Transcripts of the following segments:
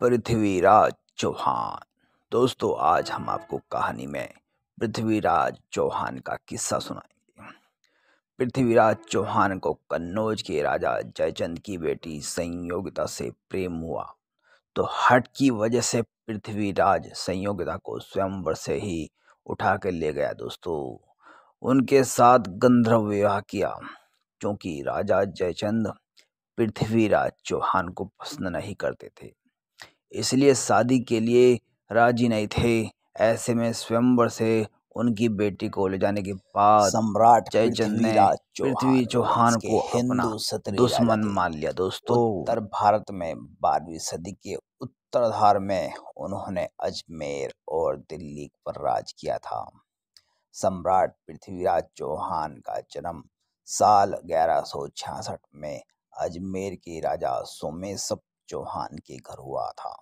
पृथ्वीराज चौहान दोस्तों आज हम आपको कहानी में पृथ्वीराज चौहान का किस्सा सुनाएंगे पृथ्वीराज चौहान को कन्नौज के राजा जयचंद की बेटी संयोगिता से प्रेम हुआ तो हट की वजह से पृथ्वीराज संयोगिता को स्वयंवर से ही उठा के ले गया दोस्तों उनके साथ गंधर्व विवाह किया क्योंकि राजा जयचंद पृथ्वीराज चौहान को पसंद नहीं करते थे इसलिए शादी के लिए राजी नहीं थे ऐसे में स्वयंवर से उनकी बेटी को ले जाने के बाद सम्राट जयचंद ने पृथ्वी चौहान को अपना दुश्मन मान लिया दोस्तों उत्तर भारत में बारहवीं सदी के उत्तराधार में उन्होंने अजमेर और दिल्ली पर राज किया था सम्राट पृथ्वीराज चौहान का जन्म साल ग्यारह में अजमेर के राजा सोमेश चौहान के घर हुआ था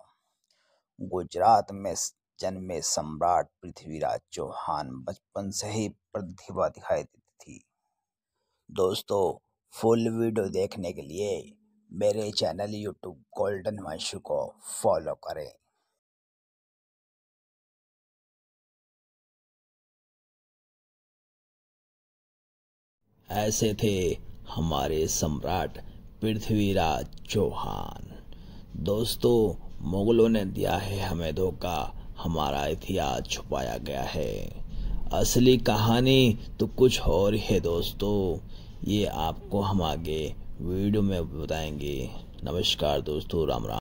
गुजरात में जन्मे सम्राट पृथ्वीराज चौहान बचपन से ही प्रतिभा दिखाई देती थी दोस्तों फुल वीडियो देखने के लिए मेरे चैनल यूट्यूब गोल्डन वंश को फॉलो करें ऐसे थे हमारे सम्राट पृथ्वीराज चौहान दोस्तों मुगलों ने दिया है हमें धोखा हमारा इतिहास छुपाया गया है असली कहानी तो कुछ और है दोस्तों ये आपको हम आगे वीडियो में बताएंगे नमस्कार दोस्तों राम राम